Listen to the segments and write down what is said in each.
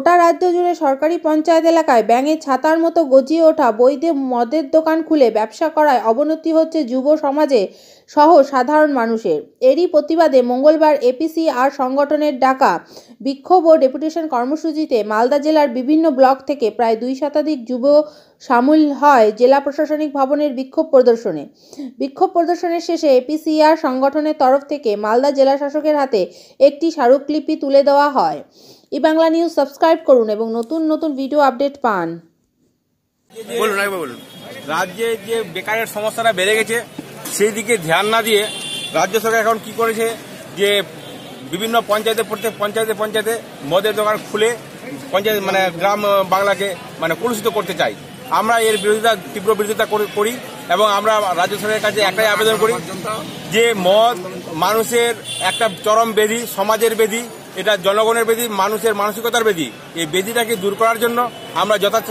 গোটা রাজ্য জুড়ে সরকারি পঞ্চায়েত এলাকায় ব্যাঙের ছাতার মতো গজিয়ে ওঠা বৈধ মদের দোকান খুলে ব্যবসা করায় অবনতি হচ্ছে যুব সমাজে সহ সাধারণ মানুষের এরই প্রতিবাদে মঙ্গলবার এপিসি আর সংগঠনের ডাকা বিক্ষোভ ও ডেপুটেশন কর্মসূচিতে মালদা জেলার বিভিন্ন ব্লক থেকে প্রায় দুই শতাধিক যুব সামিল হয় জেলা প্রশাসনিক ভবনের বিক্ষোভ প্রদর্শনে বিক্ষোভ প্রদর্শনের শেষে এপিসিআর সংগঠনের তরফ থেকে মালদা জেলা শাসকের হাতে একটি স্মারকলিপি তুলে দেওয়া হয় ই বাংলা নিউজ সাবস্ক্রাইব করুন এবং নতুন নতুন ভিডিও আপডেট পান বলুন বলুন রাজ্যে যে বেকারের সমস্যাটা বেড়ে গেছে সেই দিকে ধ্যান না দিয়ে রাজ্য সরকার এখন কি করেছে যে বিভিন্ন পঞ্চায়েতে প্রত্যেক পঞ্চায়েতে পঞ্চায়েতে মদের দোকান খুলে পঞ্চায়েত মানে গ্রাম বাংলাকে মানে কলুষিত করতে চায় আমরা এর বিরোধিতা তীব্র বিরোধিতা করি এবং আমরা রাজ্য সরকারের কাছে একটাই আবেদন করি যে মদ মানুষের একটা চরম বেধি সমাজের বেধি এটা জনগণের বেধি মানুষের মানসিকতার বেধি এই বেধিটাকে দূর করার জন্য আমরা যথাযথ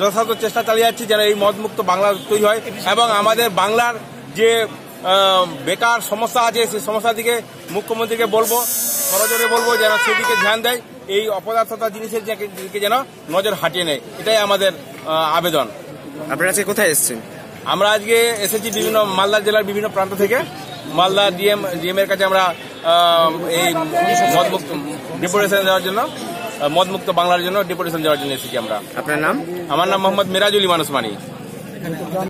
যথাযথ চেষ্টা চালিয়ে যাচ্ছি যেন এই মদমুক্ত বাংলা তৈরি হয় এবং আমাদের বাংলার যে বেকার সমস্যা আছে সেই সমস্যা দিকে মুখ্যমন্ত্রীকে বলবো সরজরে বলবো যেন সেদিকে ধ্যান দেয় এই অপদার্থতা জিনিসের যেন নজর হাটিয়ে নেয় এটাই আমাদের আবেদন আপনারা আজকে কোথায় এসছেন আমরা আজকে এসেছি বিভিন্ন মালদা জেলার বিভিন্ন প্রান্ত থেকে মালদা ডিএম ডিএম এর কাছে আমরা এই মদমুক্ত ডিপোটেশন দেওয়ার জন্য মদমুক্ত বাংলার জন্য ডিপোটেশন দেওয়ার জন্য এসেছি আমরা আপনার নাম আমার নাম মোহাম্মদ মিরাজুল ইমান